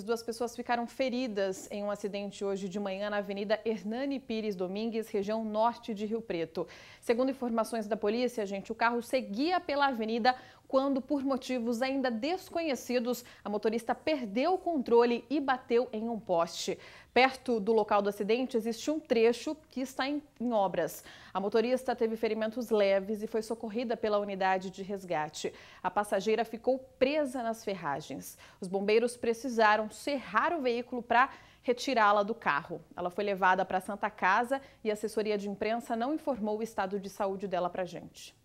Duas pessoas ficaram feridas em um acidente hoje de manhã na Avenida Hernani Pires Domingues, região norte de Rio Preto. Segundo informações da polícia, gente, o carro seguia pela avenida quando, por motivos ainda desconhecidos, a motorista perdeu o controle e bateu em um poste. Perto do local do acidente existe um trecho que está em, em obras. A motorista teve ferimentos leves e foi socorrida pela unidade de resgate. A passageira ficou presa nas ferragens. Os bombeiros precisaram serrar o veículo para retirá-la do carro. Ela foi levada para a Santa Casa e a assessoria de imprensa não informou o estado de saúde dela para a gente.